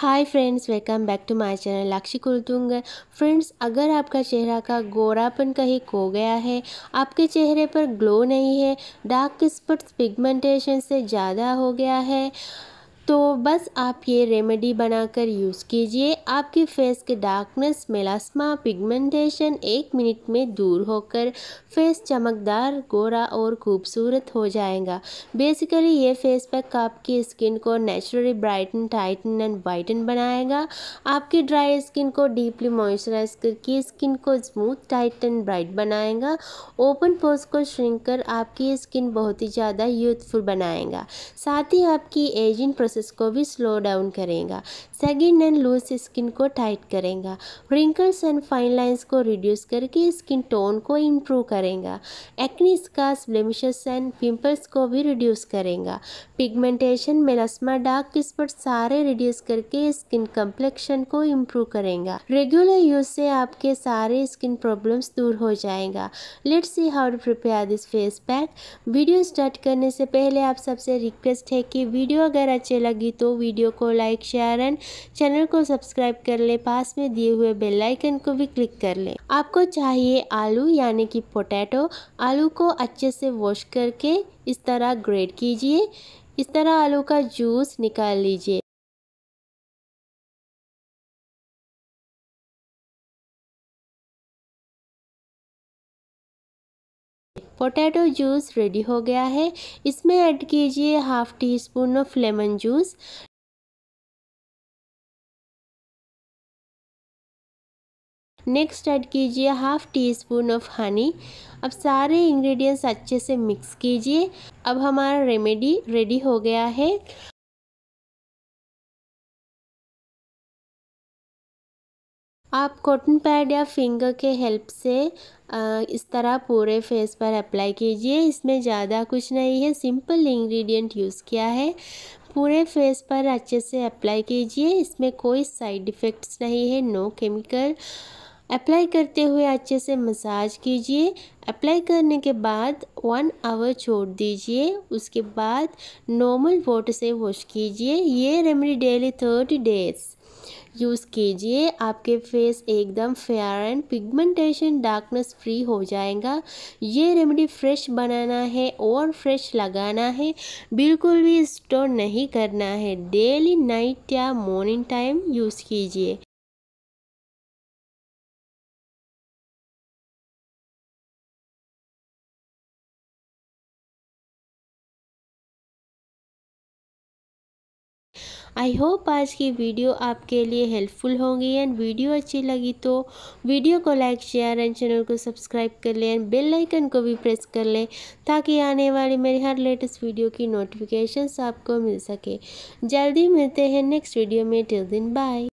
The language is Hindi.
hi friends welcome back to my channel Lakshya Kultung friends अगर आपका चेहरा का गोरापन कहीं खो गया है आपके चेहरे पर ग्लो नहीं है डार्क स्पॉट्स पिगमेंटेशन से ज़्यादा हो गया है तो बस आप ये रेमेडी बनाकर यूज़ कीजिए आपके फेस के डार्कनेस मेलास्मा पिगमेंटेशन एक मिनट में दूर होकर फेस चमकदार गोरा और खूबसूरत हो जाएगा बेसिकली ये फेस पैक आपकी स्किन को naturally brighten tighten and whiten बनाएगा आपकी ड्राई स्किन को डीपली मॉइस्चराइज करके स्किन को स्मूथ टाइट एंड ब्राइट बनाएगा ओपन पोज को श्रिंक कर आपकी स्किन बहुत ही ज़्यादा यूथफुल बनाएगा साथ ही आपकी एजिंग प्रोसेस प्रोसेस को भी स्लो डाउन करेगा सेगिन एंड लूज स्किन को टाइट करेगा रिंकल्स एंड फाइन लाइंस को रिड्यूस करके स्किन टोन को इम्प्रूव करेगा acne scars blemishes and pimples को भी रिड्यूस करेगा पिगमेंटेशन मेलास्मा डार्क स्पॉट सारे रिड्यूस करके स्किन कम्प्लेक्शन को इम्प्रूव करेगा रेगुलर यूज से आपके सारे स्किन प्रॉब्लम्स दूर हो जाएगा let's see how to prepare this face pack video start करने से पहले आप सबसे रिक्वेस्ट है कि वीडियो अगर अच्छे लगे लगी तो वीडियो को लाइक शेयर एंड चैनल को सब्सक्राइब कर ले पास में दिए हुए बेल आइकन को भी क्लिक कर ले आपको चाहिए आलू यानी कि पोटैटो आलू को अच्छे से वॉश करके इस तरह ग्रेड कीजिए इस तरह आलू का जूस निकाल लीजिए पोटैटो जूस रेडी हो गया है इसमें ऐड कीजिए half teaspoon of lemon juice next add कीजिए half teaspoon of honey अब सारे इंग्रेडिएंट्स अच्छे से मिक्स कीजिए अब हमारा रेमेडी रेडी हो गया है आप कॉटन पैड या फिंगर के हेल्प से इस तरह पूरे फेस पर अप्लाई कीजिए इसमें ज़्यादा कुछ नहीं है सिंपल इंग्रेडिएंट यूज़ किया है पूरे फेस पर अच्छे से अप्लाई कीजिए इसमें कोई साइड इफ़ेक्ट्स नहीं है नो केमिकल अप्लाई करते हुए अच्छे से मसाज कीजिए अप्लाई करने के बाद वन आवर छोड़ दीजिए उसके बाद नॉर्मल वाटर से वॉश कीजिए ये remedy daily thirty days use कीजिए आपके फेस एकदम fair and pigmentation darkness free हो जाएगा ये रेमेडी फ्रेश बनाना है और फ्रेश लगाना है बिल्कुल भी स्टोर नहीं करना है डेली नाइट या मॉर्निंग टाइम यूज़ कीजिए आई होप आज की वीडियो आपके लिए हेल्पफुल होगी एंड वीडियो अच्छी लगी तो वीडियो को लाइक शेयर एंड चैनल को सब्सक्राइब कर लें एंड बेल आइकन को भी प्रेस कर लें ताकि आने वाली मेरी हर लेटेस्ट वीडियो की नोटिफिकेशन आपको मिल सके जल्दी मिलते हैं नेक्स्ट वीडियो में टिल दिन बाय